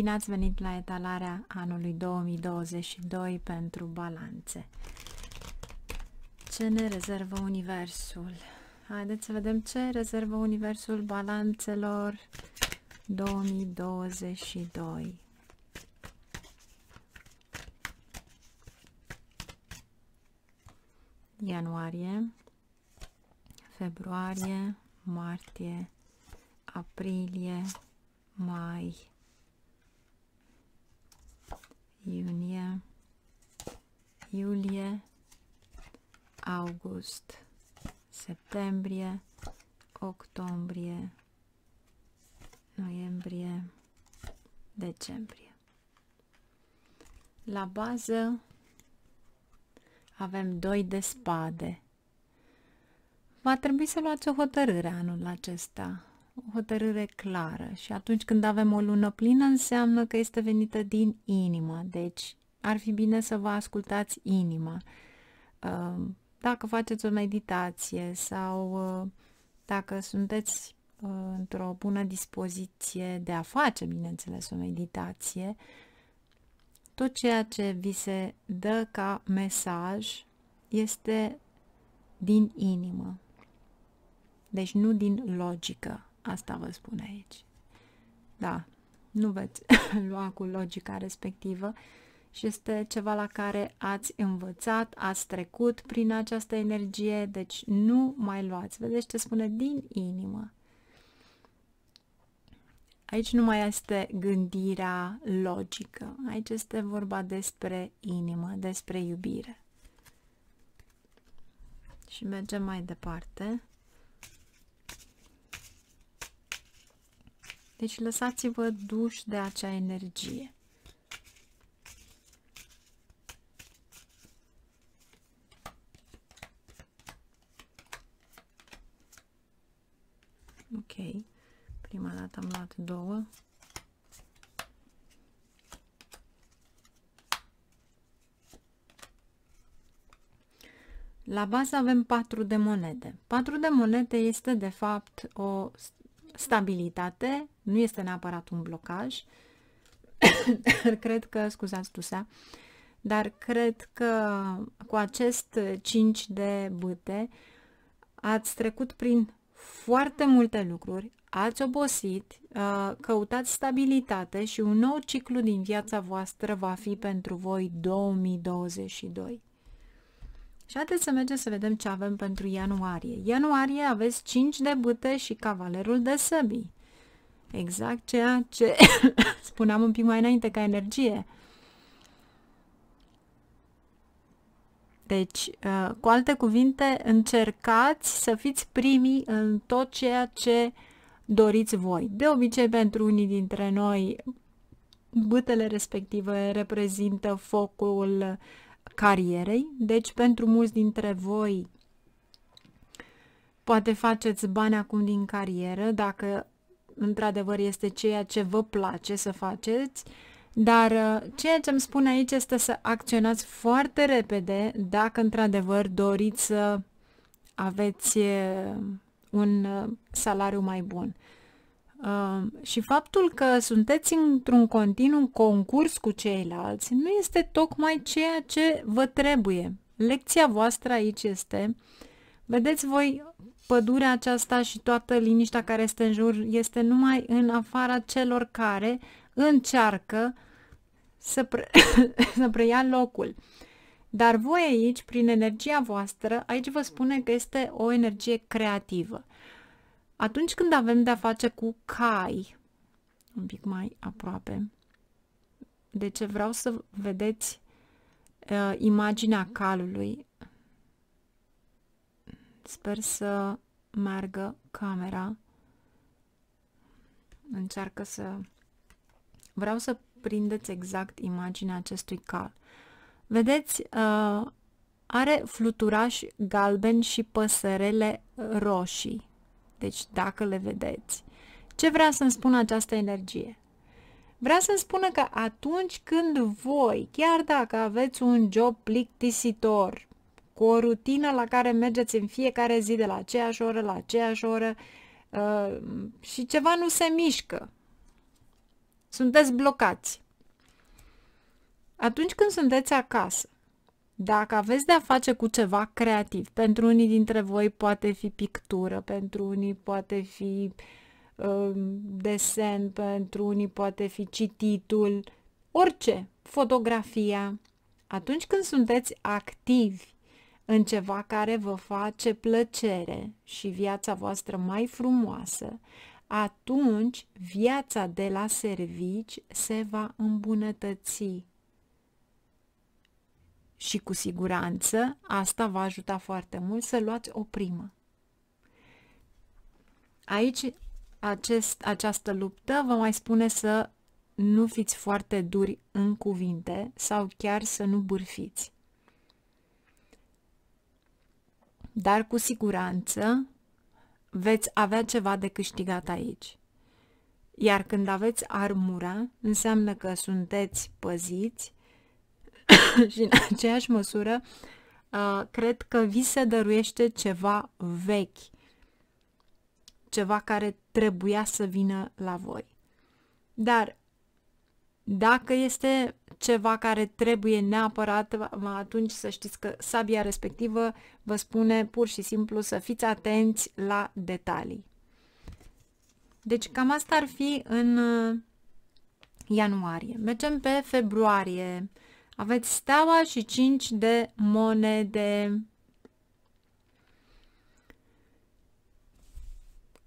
Bine ați venit la etalarea anului 2022 pentru balanțe. Ce ne rezervă Universul? Haideți să vedem ce rezervă Universul balanțelor 2022. Ianuarie, februarie, martie, aprilie, mai, iunie, iulie, august, septembrie, octombrie, noiembrie, decembrie. La bază avem doi de spade. Va trebui să luați o hotărâre anul acesta hotărâre clară și atunci când avem o lună plină înseamnă că este venită din inimă, deci ar fi bine să vă ascultați inima. Uh, dacă faceți o meditație sau uh, dacă sunteți uh, într-o bună dispoziție de a face, bineînțeles, o meditație, tot ceea ce vi se dă ca mesaj este din inimă, deci nu din logică. Asta vă spun aici. Da, nu veți lua cu logica respectivă și este ceva la care ați învățat, ați trecut prin această energie, deci nu mai luați. Vedeți ce spune din inimă. Aici nu mai este gândirea logică, aici este vorba despre inimă, despre iubire. Și mergem mai departe. Deci lăsați-vă duși de acea energie. Ok, prima dată am luat două. La bază avem patru de monede. Patru de monede este de fapt o stabilitate, nu este neapărat un blocaj. cred că, scuzați tusea, dar cred că cu acest 5 de bâte ați trecut prin foarte multe lucruri, ați obosit, uh, căutați stabilitate și un nou ciclu din viața voastră va fi pentru voi 2022. Și haideți să mergem să vedem ce avem pentru ianuarie. Ianuarie aveți 5 de bâte și cavalerul de săbii. Exact ceea ce spuneam un pic mai înainte ca energie. Deci, uh, cu alte cuvinte, încercați să fiți primii în tot ceea ce doriți voi. De obicei, pentru unii dintre noi, bâtele respective reprezintă focul, carierei. Deci, pentru mulți dintre voi, poate faceți bani acum din carieră, dacă într-adevăr este ceea ce vă place să faceți, dar uh, ceea ce îmi spun aici este să acționați foarte repede dacă într-adevăr doriți să aveți uh, un uh, salariu mai bun. Uh, și faptul că sunteți într-un continuu concurs cu ceilalți nu este tocmai ceea ce vă trebuie. Lecția voastră aici este, vedeți voi, pădurea aceasta și toată liniștea care este în jur este numai în afara celor care încearcă să, pre- să preia locul. Dar voi aici, prin energia voastră, aici vă spune că este o energie creativă. Atunci când avem de-a face cu cai, un pic mai aproape, De deci ce vreau să vedeți uh, imaginea calului. Sper să meargă camera. Încearcă să... Vreau să prindeți exact imaginea acestui cal. Vedeți, uh, are fluturași galben și păsărele roșii. Deci dacă le vedeți. Ce vrea să-mi spună această energie? Vrea să-mi spună că atunci când voi, chiar dacă aveți un job plictisitor, cu o rutină la care mergeți în fiecare zi de la aceeași oră la aceeași oră uh, și ceva nu se mișcă, sunteți blocați. Atunci când sunteți acasă, dacă aveți de-a face cu ceva creativ, pentru unii dintre voi poate fi pictură, pentru unii poate fi um, desen, pentru unii poate fi cititul, orice, fotografia, atunci când sunteți activi în ceva care vă face plăcere și viața voastră mai frumoasă, atunci viața de la servici se va îmbunătăți și cu siguranță asta va ajuta foarte mult să luați o primă. Aici acest, această luptă vă mai spune să nu fiți foarte duri în cuvinte sau chiar să nu bârfiți. Dar cu siguranță veți avea ceva de câștigat aici. Iar când aveți armura, înseamnă că sunteți păziți și în aceeași măsură uh, cred că vi se dăruiește ceva vechi, ceva care trebuia să vină la voi. Dar dacă este ceva care trebuie neapărat, atunci să știți că sabia respectivă vă spune pur și simplu să fiți atenți la detalii. Deci cam asta ar fi în uh, ianuarie. Mergem pe februarie. Aveți steaua și 5 de monede.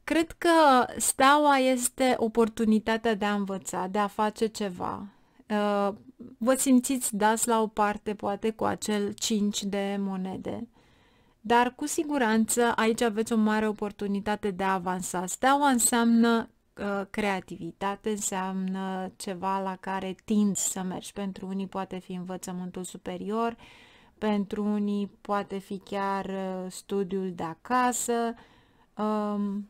Cred că steaua este oportunitatea de a învăța, de a face ceva. Uh, vă simțiți dați la o parte, poate, cu acel 5 de monede. Dar, cu siguranță, aici aveți o mare oportunitate de a avansa. Steaua înseamnă creativitate înseamnă ceva la care tinzi să mergi. Pentru unii poate fi învățământul superior, pentru unii poate fi chiar uh, studiul de acasă um,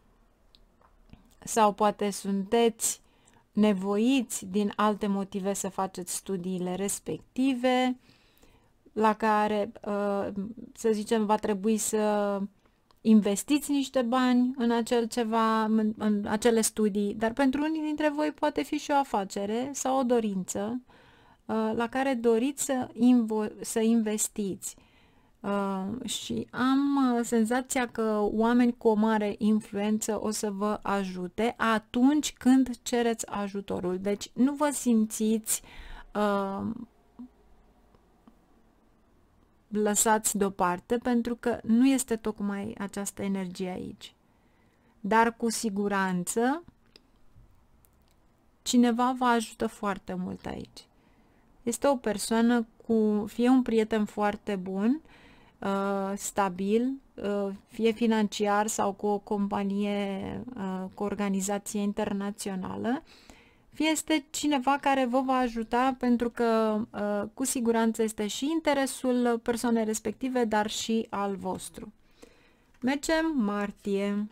sau poate sunteți nevoiți din alte motive să faceți studiile respective la care, uh, să zicem, va trebui să investiți niște bani în acel ceva, în, în acele studii, dar pentru unii dintre voi poate fi și o afacere sau o dorință uh, la care doriți să, invo- să investiți. Uh, și am uh, senzația că oameni cu o mare influență o să vă ajute atunci când cereți ajutorul. Deci nu vă simțiți uh, lăsați deoparte pentru că nu este tocmai această energie aici. Dar cu siguranță cineva vă ajută foarte mult aici. Este o persoană cu fie un prieten foarte bun, uh, stabil, uh, fie financiar sau cu o companie, uh, cu o organizație internațională, fie este cineva care vă va ajuta pentru că uh, cu siguranță este și interesul persoanei respective, dar și al vostru. Mergem martie.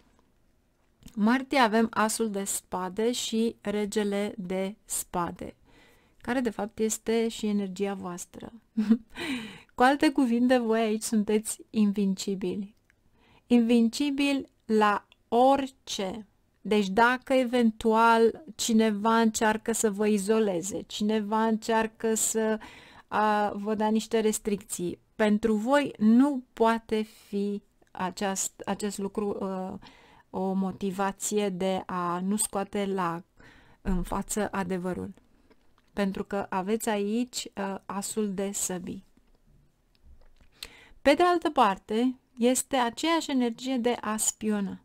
Martie avem asul de spade și regele de spade, care de fapt este și energia voastră. cu alte cuvinte, voi aici sunteți invincibili. Invincibil la orice. Deci dacă eventual cineva încearcă să vă izoleze, cineva încearcă să a, vă da niște restricții, pentru voi nu poate fi aceast, acest lucru a, ă, o motivație de a nu scoate la în față adevărul. Pentru că aveți aici a, ă, asul de săbii. Pe de altă parte, este aceeași energie de a spiona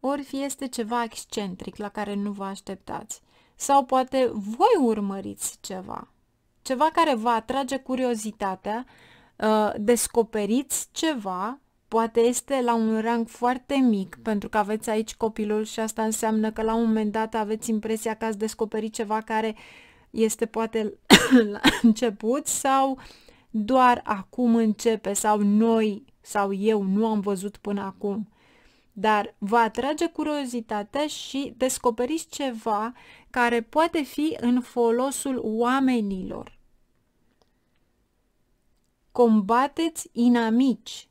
ori este ceva excentric la care nu vă așteptați. Sau poate voi urmăriți ceva, ceva care vă atrage curiozitatea, uh, descoperiți ceva, poate este la un rang foarte mic, pentru că aveți aici copilul și asta înseamnă că la un moment dat aveți impresia că ați descoperit ceva care este poate la început sau doar acum începe sau noi sau eu nu am văzut până acum dar vă atrage curiozitatea și descoperiți ceva care poate fi în folosul oamenilor. Combateți inamici.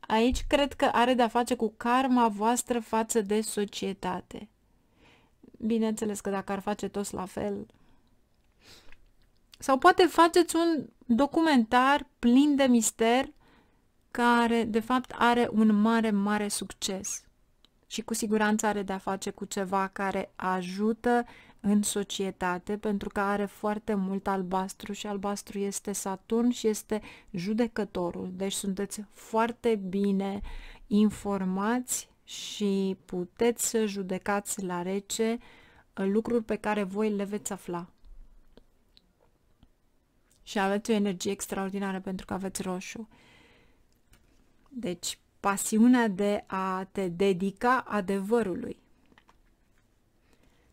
Aici cred că are de-a face cu karma voastră față de societate. Bineînțeles că dacă ar face toți la fel... Sau poate faceți un documentar plin de mister care de fapt are un mare, mare succes și cu siguranță are de-a face cu ceva care ajută în societate pentru că are foarte mult albastru și albastru este Saturn și este judecătorul. Deci sunteți foarte bine informați și puteți să judecați la rece lucruri pe care voi le veți afla. Și aveți o energie extraordinară pentru că aveți roșu. Deci, pasiunea de a te dedica adevărului.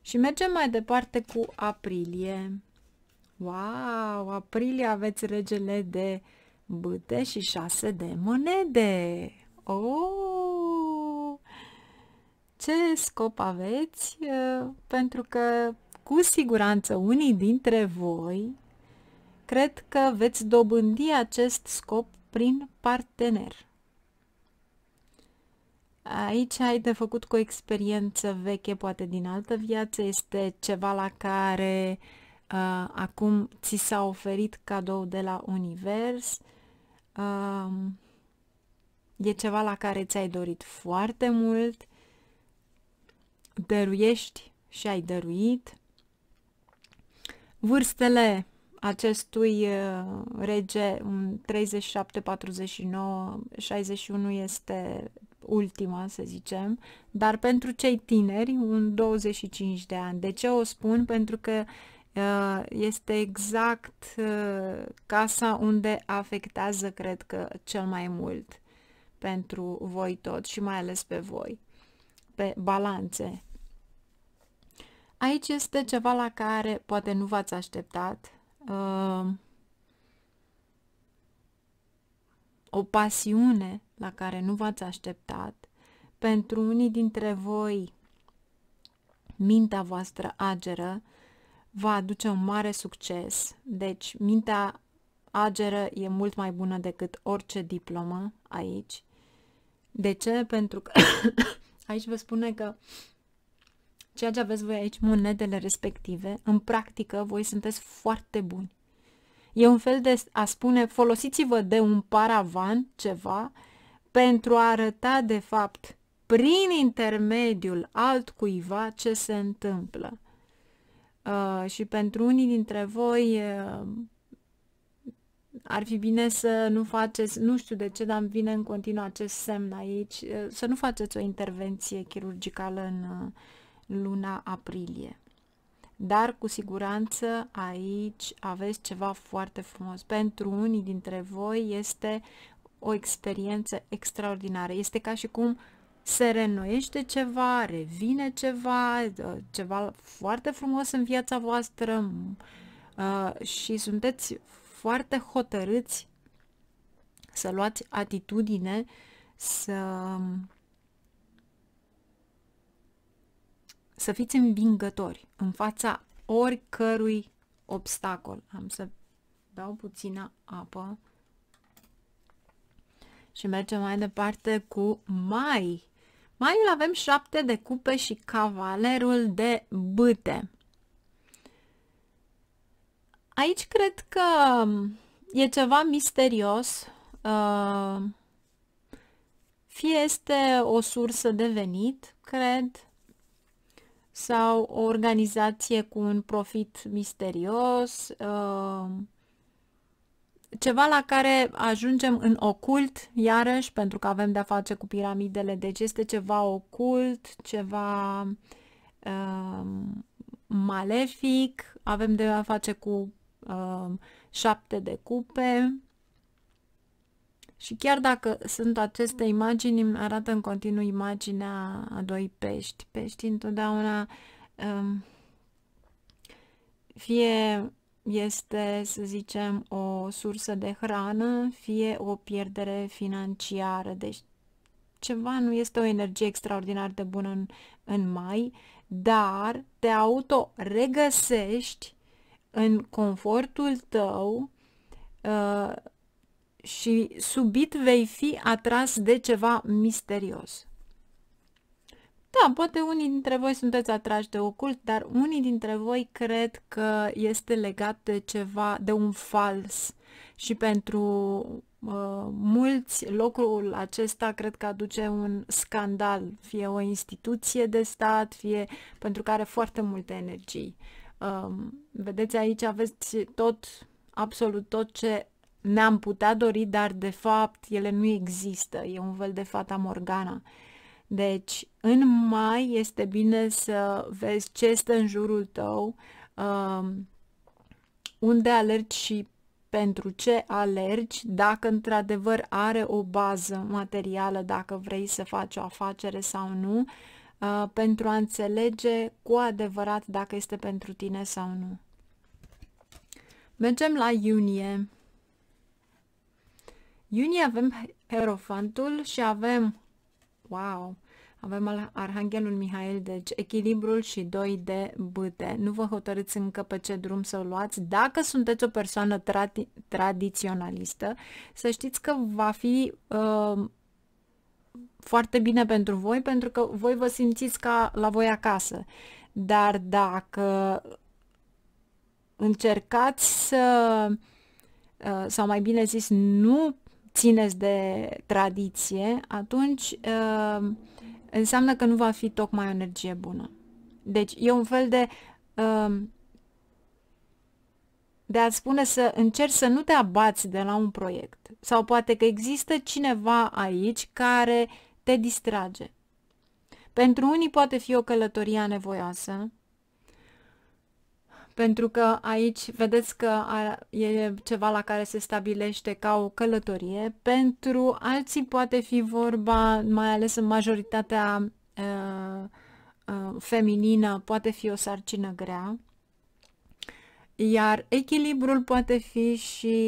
Și mergem mai departe cu aprilie. Wow, aprilie aveți regele de bâte și șase de monede. Oh! Ce scop aveți? Pentru că cu siguranță unii dintre voi cred că veți dobândi acest scop prin partener. Aici ai de făcut cu o experiență veche, poate din altă viață, este ceva la care uh, acum ți s-a oferit cadou de la univers, uh, e ceva la care ți-ai dorit foarte mult, dăruiești și ai dăruit. Vârstele acestui uh, rege, 37, 49, 61 este ultima, să zicem, dar pentru cei tineri, un 25 de ani. De ce o spun? Pentru că uh, este exact uh, casa unde afectează, cred că, cel mai mult pentru voi tot și mai ales pe voi, pe balanțe. Aici este ceva la care poate nu v-ați așteptat. Uh, o pasiune la care nu v-ați așteptat, pentru unii dintre voi mintea voastră ageră va aduce un mare succes, deci mintea ageră e mult mai bună decât orice diplomă aici. De ce? Pentru că aici vă spune că ceea ce aveți voi aici, monedele respective, în practică voi sunteți foarte buni. E un fel de a spune folosiți-vă de un paravan, ceva, pentru a arăta de fapt prin intermediul altcuiva ce se întâmplă. Uh, și pentru unii dintre voi uh, ar fi bine să nu faceți, nu știu de ce, dar îmi vine în continuu acest semn aici, uh, să nu faceți o intervenție chirurgicală în uh, luna aprilie. Dar cu siguranță aici aveți ceva foarte frumos. Pentru unii dintre voi este o experiență extraordinară. Este ca și cum se renoiește ceva, revine ceva, ă, ceva foarte frumos în viața voastră ă, și sunteți foarte hotărâți să luați atitudine, să să fiți învingători în fața oricărui obstacol. Am să beau puțină apă și mergem mai departe cu mai. Maiul avem șapte de cupe și cavalerul de bâte. Aici cred că um, e ceva misterios. Uh, fie este o sursă de venit, cred, sau o organizație cu un profit misterios, uh, ceva la care ajungem în ocult, iarăși, pentru că avem de-a face cu piramidele, deci este ceva ocult, ceva uh, malefic, avem de-a face cu uh, șapte de cupe și chiar dacă sunt aceste imagini, îmi arată în continuu imaginea a doi pești. Pești întotdeauna uh, fie este, să zicem, o sursă de hrană, fie o pierdere financiară. Deci ceva nu este o energie extraordinar de bună în, în mai, dar te auto-regăsești în confortul tău uh, și subit vei fi atras de ceva misterios. Da, poate unii dintre voi sunteți atrași de ocult, dar unii dintre voi cred că este legat de ceva, de un fals. Și pentru uh, mulți, locul acesta cred că aduce un scandal, fie o instituție de stat, fie pentru care foarte multe energii. Uh, vedeți aici, aveți tot, absolut tot ce ne-am putea dori, dar de fapt ele nu există. E un fel de fata Morgana. Uh, deci, în mai este bine să vezi ce este în jurul tău, um, unde alergi și pentru ce alergi, dacă într-adevăr are o bază materială, dacă vrei să faci o afacere sau nu, uh, pentru a înțelege cu adevărat dacă este pentru tine sau nu. Mergem la iunie. Iunie avem Herofantul și avem, wow, avem Arhanghelul Mihail, deci echilibrul și 2 de bâte. Nu vă hotărâți încă pe ce drum să o luați. Dacă sunteți o persoană tra tradiționalistă, să știți că va fi uh, foarte bine pentru voi, pentru că voi vă simțiți ca la voi acasă. Dar dacă încercați să, uh, sau mai bine zis, nu țineți de tradiție, atunci... Uh, înseamnă că nu va fi tocmai o energie bună. Deci e un fel de um, de a spune să încerci să nu te abați de la un proiect. Sau poate că există cineva aici care te distrage. Pentru unii poate fi o călătorie nevoioasă, pentru că aici vedeți că e ceva la care se stabilește ca o călătorie. Pentru alții poate fi vorba, mai ales în majoritatea feminină, poate fi o sarcină grea. Iar echilibrul poate fi și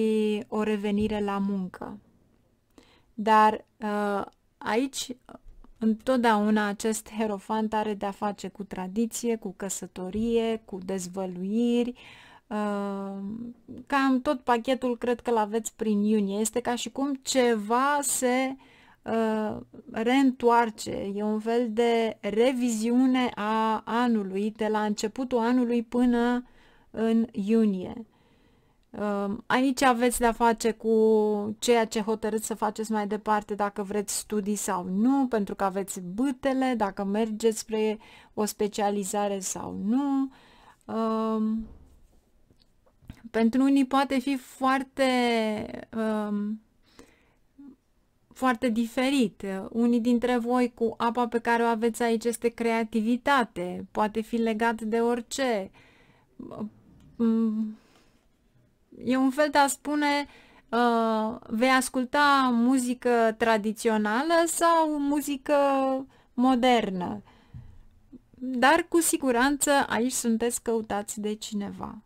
o revenire la muncă. Dar aici Întotdeauna acest herofant are de-a face cu tradiție, cu căsătorie, cu dezvăluiri, uh, cam tot pachetul cred că l-aveți prin iunie. Este ca și cum ceva se uh, reîntoarce, e un fel de reviziune a anului, de la începutul anului până în iunie. Ehm, aici aveți de-a face cu ceea ce hotărâți să faceți mai departe, dacă vreți studii sau nu, pentru că aveți bâtele, dacă mergeți spre o specializare sau nu. Ehm, pentru unii poate fi foarte, ehm, foarte diferit. Unii dintre voi cu apa pe care o aveți aici este creativitate, poate fi legat de orice E un fel de a spune uh, vei asculta muzică tradițională sau muzică modernă. Dar cu siguranță aici sunteți căutați de cineva.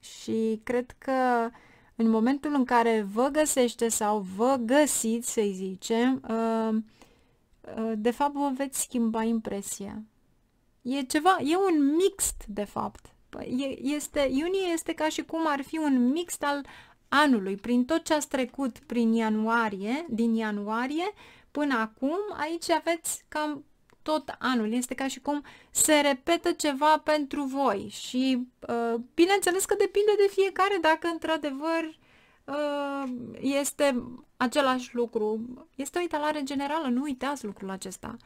Și cred că în momentul în care vă găsește sau vă găsiți, să zicem, uh, uh, de fapt vă veți schimba impresia. E ceva, e un mixt, de fapt, este, iunie este ca și cum ar fi un mix al anului, prin tot ce ați trecut prin ianuarie, din ianuarie până acum, aici aveți cam tot anul. Este ca și cum se repetă ceva pentru voi și uh, bineînțeles că depinde de fiecare dacă într-adevăr uh, este același lucru. Este o italare generală, nu uitați lucrul acesta.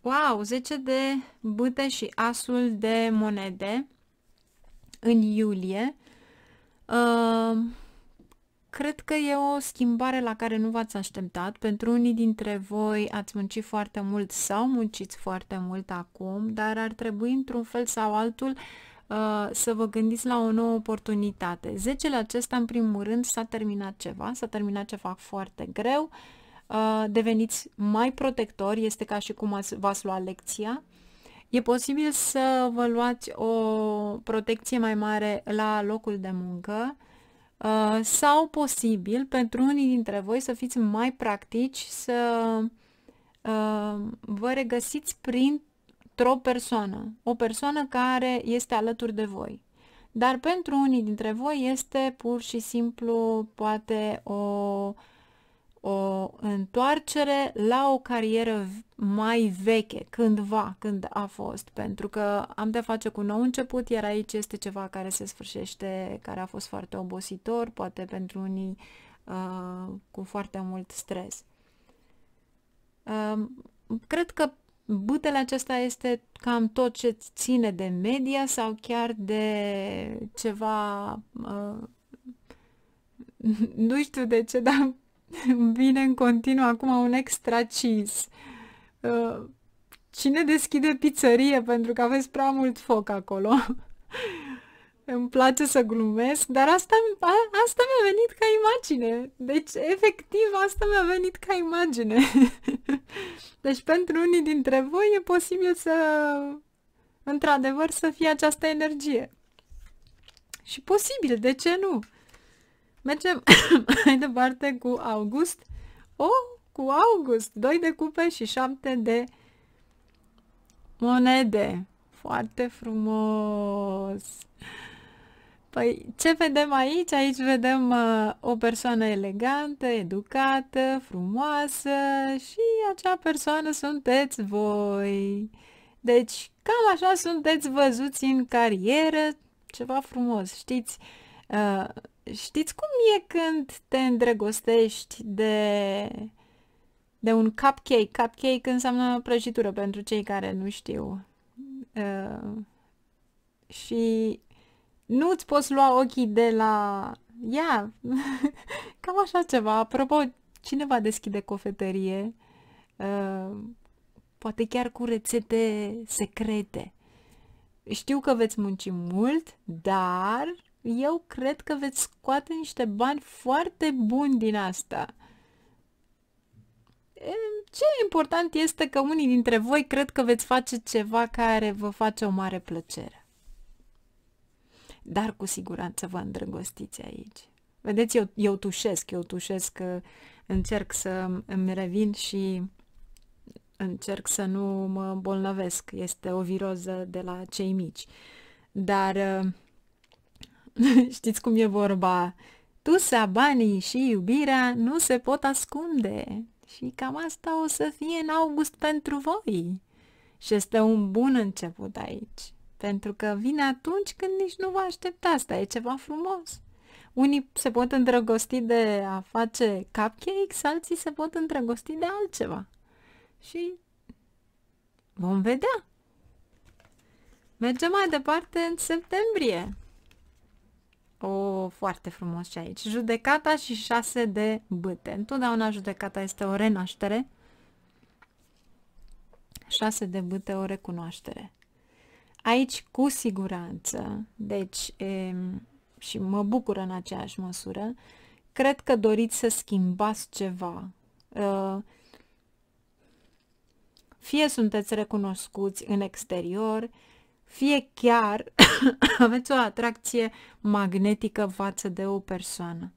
Wow, 10 de bâte și asul de monede în iulie. Uh, cred că e o schimbare la care nu v-ați așteptat. Pentru unii dintre voi ați muncit foarte mult sau munciți foarte mult acum, dar ar trebui într-un fel sau altul uh, să vă gândiți la o nouă oportunitate. Zecele acesta, în primul rând, s-a terminat ceva, s-a terminat ceva foarte greu, uh, deveniți mai protectori, este ca și cum v-ați lua lecția, E posibil să vă luați o protecție mai mare la locul de muncă uh, sau posibil pentru unii dintre voi să fiți mai practici, să uh, vă regăsiți printr-o persoană, o persoană care este alături de voi. Dar pentru unii dintre voi este pur și simplu poate o uh, o întoarcere la o carieră mai veche, cândva, când a fost, pentru că am de face cu nou început, iar aici este ceva care se sfârșește, care a fost foarte obositor, poate pentru unii uh, cu foarte mult stres. Uh, cred că butele acesta este cam tot ce ține de media sau chiar de ceva... Uh, nu știu de ce, dar Vine în continuu acum un extra cheese. Uh, cine deschide pizzerie? Pentru că aveți prea mult foc acolo. Îmi place să glumesc, dar asta, a, asta mi-a venit ca imagine. Deci, efectiv, asta mi-a venit ca imagine. deci, pentru unii dintre voi e posibil să, într-adevăr, să fie această energie. Și posibil, de ce nu? Mergem mai departe cu August. Oh, cu August! 2 de cupe și 7 de monede. Foarte frumos! Păi, ce vedem aici? Aici vedem uh, o persoană elegantă, educată, frumoasă și acea persoană sunteți voi. Deci, cam așa sunteți văzuți în carieră, ceva frumos, știți? Uh, Știți cum e când te îndrăgostești de, de un cupcake? Cupcake înseamnă prăjitură pentru cei care nu știu. Uh, și nu îți poți lua ochii de la... Ia, yeah. cam așa ceva. Apropo, cineva deschide cofetărie, uh, poate chiar cu rețete secrete. Știu că veți munci mult, dar eu cred că veți scoate niște bani foarte buni din asta. Ce important este că unii dintre voi cred că veți face ceva care vă face o mare plăcere. Dar cu siguranță vă îndrăgostiți aici. Vedeți, eu, eu tușesc, eu tușesc, uh, încerc să îmi revin și încerc să nu mă bolnăvesc. Este o viroză de la cei mici. Dar uh, Știți cum e vorba? să banii și iubirea nu se pot ascunde. Și cam asta o să fie în august pentru voi. Și este un bun început aici. Pentru că vine atunci când nici nu vă aștepta. asta e ceva frumos. Unii se pot îndrăgosti de a face cupcakes, alții se pot îndrăgosti de altceva. Și vom vedea. Mergem mai departe în septembrie. O, oh, foarte frumos și aici. Judecata și șase de bâte. Întotdeauna judecata este o renaștere. Șase de bâte, o recunoaștere. Aici, cu siguranță, deci, e, și mă bucură în aceeași măsură, cred că doriți să schimbați ceva. Ă, fie sunteți recunoscuți în exterior, fie chiar aveți o atracție magnetică față de o persoană.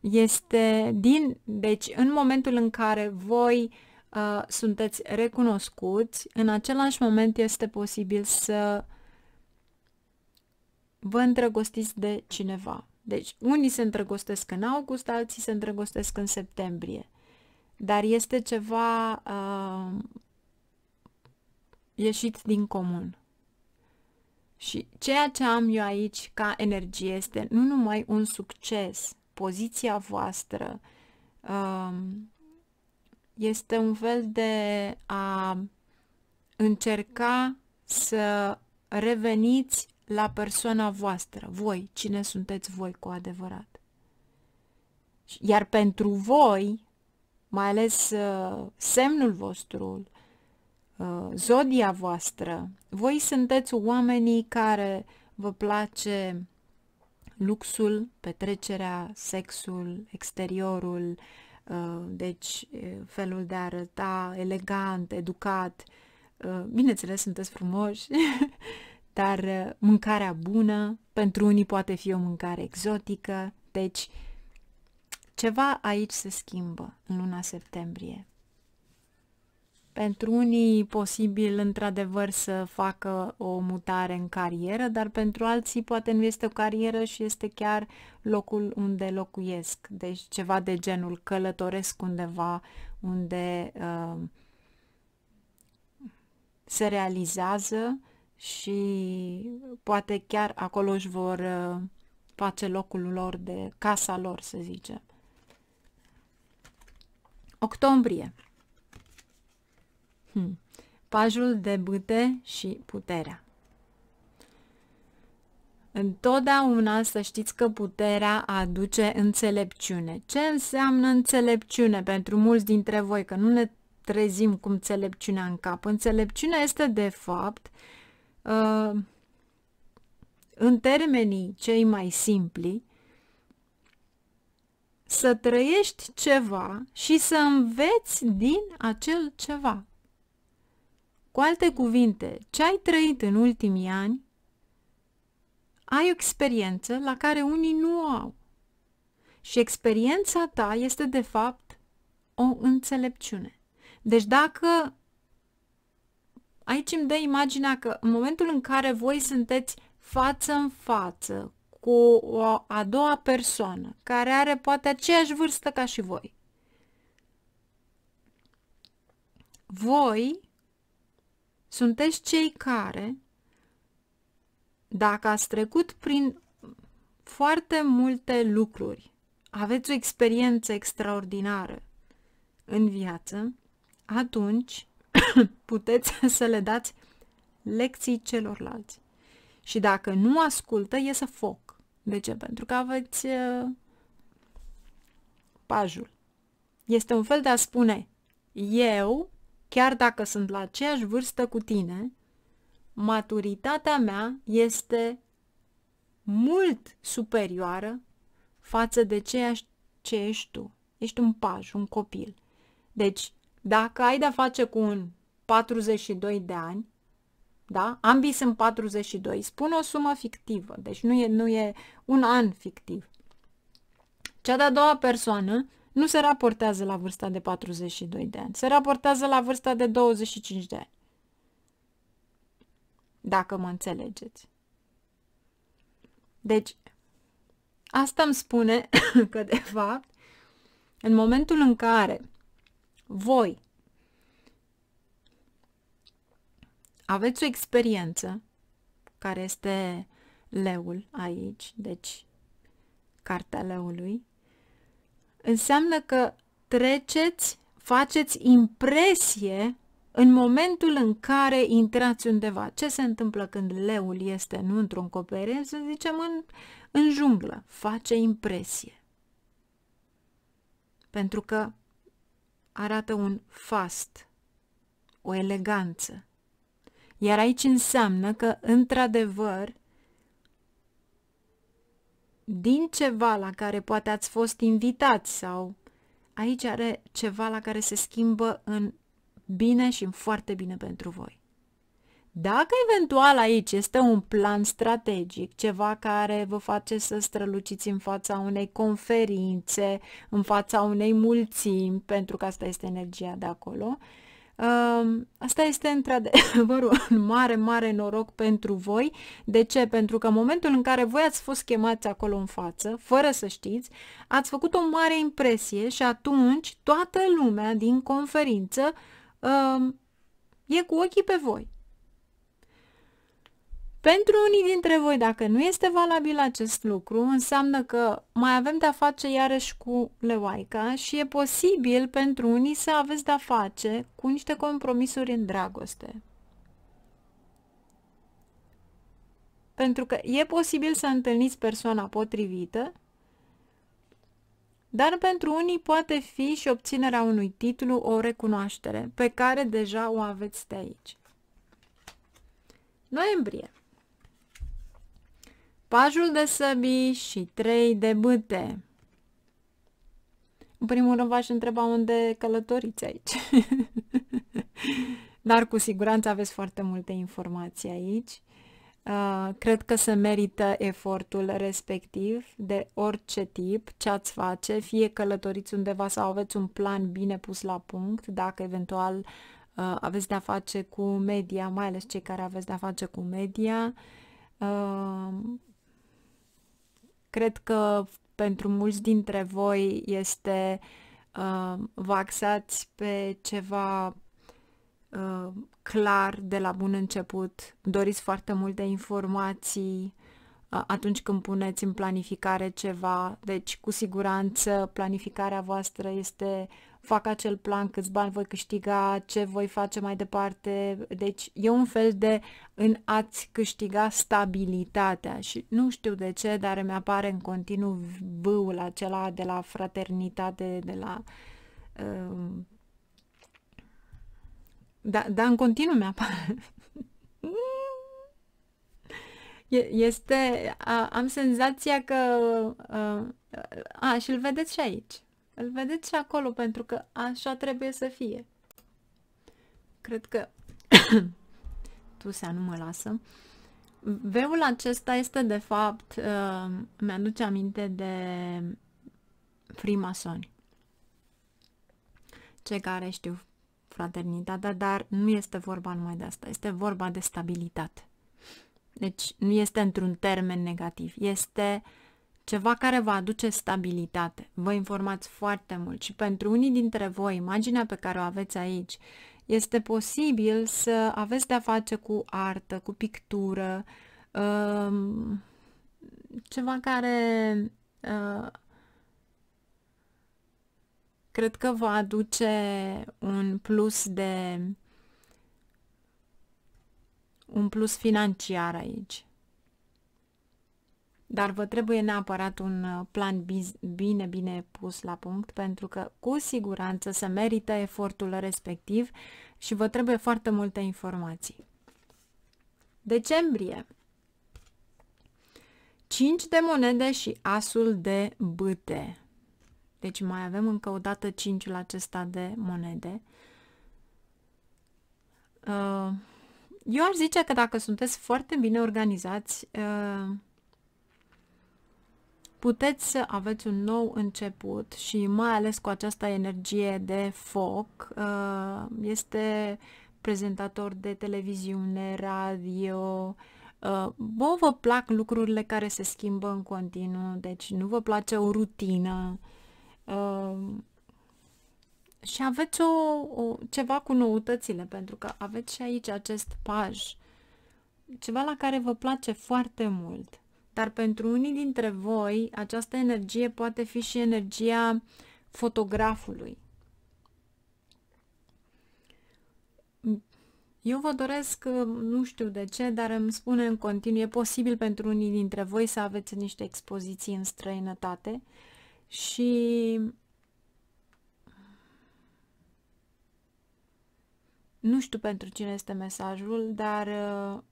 Este din, deci în momentul în care voi uh, sunteți recunoscuți, în același moment este posibil să vă îndrăgostiți de cineva. Deci unii se îndrăgostesc în august, alții se îndrăgostesc în septembrie. Dar este ceva uh, ieșit din comun. Și ceea ce am eu aici ca energie este nu numai un succes, poziția voastră um, este un fel de a încerca să reveniți la persoana voastră, voi, cine sunteți voi cu adevărat. Iar pentru voi, mai ales uh, semnul vostru, Uh, zodia voastră. Voi sunteți oamenii care vă place luxul, petrecerea, sexul, exteriorul, uh, deci felul de a arăta elegant, educat. Uh, bineînțeles, sunteți frumoși, dar mâncarea bună, pentru unii poate fi o mâncare exotică, deci ceva aici se schimbă în luna septembrie. Pentru unii posibil într-adevăr să facă o mutare în carieră, dar pentru alții poate nu este o carieră și este chiar locul unde locuiesc. Deci ceva de genul călătoresc undeva unde uh, se realizează și poate chiar acolo își vor uh, face locul lor de casa lor, să zicem. Octombrie Hmm. Pajul de bâte și puterea. Întotdeauna să știți că puterea aduce înțelepciune. Ce înseamnă înțelepciune pentru mulți dintre voi? Că nu ne trezim cu înțelepciunea în cap. Înțelepciunea este, de fapt, uh, în termenii cei mai simpli, să trăiești ceva și să înveți din acel ceva. Cu alte cuvinte, ce ai trăit în ultimii ani, ai o experiență la care unii nu o au. Și experiența ta este, de fapt, o înțelepciune. Deci dacă aici îmi dă imaginea că în momentul în care voi sunteți față în față cu o a doua persoană care are poate aceeași vârstă ca și voi, voi sunteți cei care, dacă ați trecut prin foarte multe lucruri, aveți o experiență extraordinară în viață, atunci puteți să le dați lecții celorlalți. Și dacă nu ascultă, iese foc. De ce? Pentru că aveți uh, pajul. Este un fel de a spune eu chiar dacă sunt la aceeași vârstă cu tine, maturitatea mea este mult superioară față de ceea ce ești tu. Ești un paj, un copil. Deci, dacă ai de-a face cu un 42 de ani, da? Ambii sunt 42. Spun o sumă fictivă, deci nu e, nu e un an fictiv. Cea de-a doua persoană nu se raportează la vârsta de 42 de ani, se raportează la vârsta de 25 de ani. Dacă mă înțelegeți. Deci, asta îmi spune că, de fapt, în momentul în care voi aveți o experiență, care este leul aici, deci cartea leului, înseamnă că treceți, faceți impresie în momentul în care intrați undeva. Ce se întâmplă când leul este nu într-un copere, să zicem în, în junglă? Face impresie. Pentru că arată un fast, o eleganță. Iar aici înseamnă că, într-adevăr, din ceva la care poate ați fost invitați sau aici are ceva la care se schimbă în bine și în foarte bine pentru voi. Dacă eventual aici este un plan strategic, ceva care vă face să străluciți în fața unei conferințe, în fața unei mulțimi, pentru că asta este energia de acolo, uh, asta este într-adevăr un mare, mare noroc pentru voi. De ce? Pentru că în momentul în care voi ați fost chemați acolo în față, fără să știți, ați făcut o mare impresie și atunci toată lumea din conferință e cu ochii pe voi. Pentru unii dintre voi, dacă nu este valabil acest lucru, înseamnă că mai avem de-a face iarăși cu leoaica și e posibil pentru unii să aveți de-a face cu niște compromisuri în dragoste. Pentru că e posibil să întâlniți persoana potrivită, dar pentru unii poate fi și obținerea unui titlu, o recunoaștere, pe care deja o aveți de aici. Noiembrie pajul de săbii și trei de bâte. În primul rând v-aș întreba unde călătoriți aici. Dar cu siguranță aveți foarte multe informații aici. Uh, cred că se merită efortul respectiv de orice tip, ce ați face, fie călătoriți undeva sau aveți un plan bine pus la punct, dacă eventual uh, aveți de-a face cu media, mai ales cei care aveți de-a face cu media, uh, Cred că pentru mulți dintre voi este uh, vă axați pe ceva uh, clar de la bun început, doriți foarte multe informații uh, atunci când puneți în planificare ceva, deci cu siguranță planificarea voastră este fac acel plan, câți bani voi câștiga, ce voi face mai departe. Deci e un fel de în ați câștiga stabilitatea și nu știu de ce, dar mi apare în continuu bâul acela de la fraternitate, de la... Um, da, da, în continuu mi-apare. Este, a, am senzația că, uh, a, a și îl vedeți și aici. Îl vedeți și acolo, pentru că așa trebuie să fie. Cred că... Tusea nu mă lasă. Veul acesta este, de fapt, uh, mi-aduce aminte de frimasoni. Cei care știu fraternitatea, dar nu este vorba numai de asta, este vorba de stabilitate. Deci nu este într-un termen negativ, este uh, ceva care vă aduce stabilitate. Vă informați foarte mult și pentru unii dintre voi, imaginea pe care o aveți aici este posibil să aveți de-a face cu artă, cu pictură, um, ceva care uh, cred că vă aduce un plus de un plus financiar aici. Dar vă trebuie neapărat un uh, plan bine, bine pus la punct, pentru că cu siguranță se merită efortul respectiv și vă trebuie foarte multe informații. Decembrie 5 de monede și asul de bâte. Deci mai avem încă o dată 5 acesta de monede. Uh, eu aș zice că dacă sunteți foarte bine organizați, uh, puteți să aveți un nou început și mai ales cu această energie de foc. Uh, este prezentator de televiziune, radio. Uh, bă, vă plac lucrurile care se schimbă în continuu, deci nu vă place o rutină. Uh, și aveți o, o, ceva cu noutățile, pentru că aveți și aici acest paj. Ceva la care vă place foarte mult. Dar pentru unii dintre voi, această energie poate fi și energia fotografului. Eu vă doresc, nu știu de ce, dar îmi spune în continuu, e posibil pentru unii dintre voi să aveți niște expoziții în străinătate și nu știu pentru cine este mesajul, dar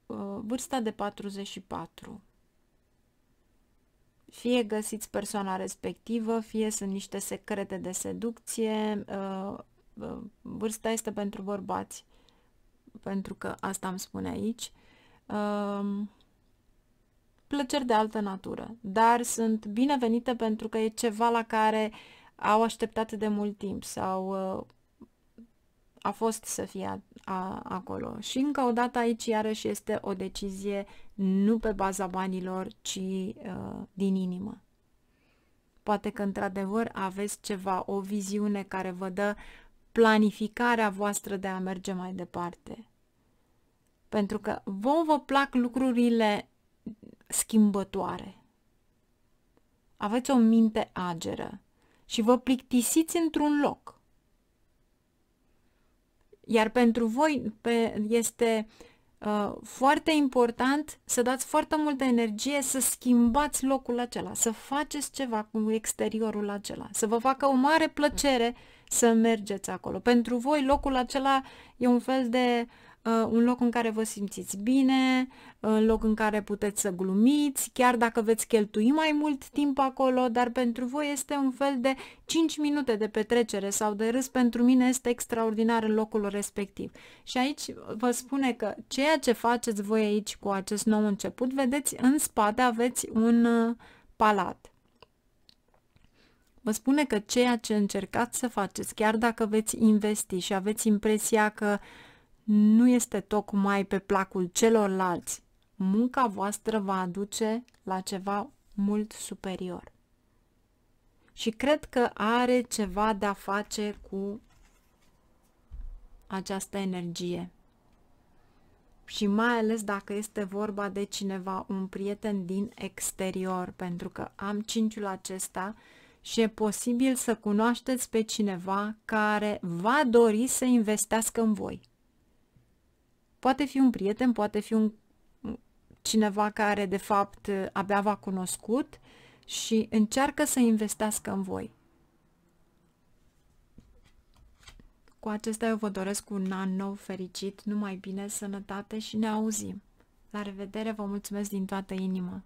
uh, vârsta de 44 fie găsiți persoana respectivă, fie sunt niște secrete de seducție. Uh, uh, vârsta este pentru bărbați, pentru că asta îmi spune aici. Um, plăceri de altă natură, dar sunt binevenite pentru că e ceva la care au așteptat de mult timp sau uh, a fost să fie a, a, acolo. Și încă o dată aici iarăși este o decizie nu pe baza banilor, ci uh, din inimă. Poate că într-adevăr aveți ceva, o viziune care vă dă planificarea voastră de a merge mai departe. Pentru că vouă vă plac lucrurile schimbătoare. Aveți o minte ageră și vă plictisiți într-un loc. Iar pentru voi pe, este uh, Uh, foarte important să dați foarte multă energie să schimbați locul acela, să faceți ceva cu exteriorul acela, să vă facă o mare plăcere să mergeți acolo. Pentru voi locul acela e un fel de uh, un loc în care vă simțiți bine, în loc în care puteți să glumiți, chiar dacă veți cheltui mai mult timp acolo, dar pentru voi este un fel de 5 minute de petrecere sau de râs, pentru mine este extraordinar în locul respectiv. Și aici vă spune că ceea ce faceți voi aici cu acest nou început, vedeți, în spate aveți un uh, palat. Vă spune că ceea ce încercați să faceți, chiar dacă veți investi și aveți impresia că nu este tocmai pe placul celorlalți munca voastră va aduce la ceva mult superior. Și cred că are ceva de a face cu această energie. Și mai ales dacă este vorba de cineva, un prieten din exterior, pentru că am cinciul acesta și e posibil să cunoașteți pe cineva care va dori să investească în voi. Poate fi un prieten, poate fi un cineva care de fapt abia v-a cunoscut și încearcă să investească în voi. Cu acestea eu vă doresc un an nou fericit, numai bine, sănătate și ne auzim. La revedere, vă mulțumesc din toată inima!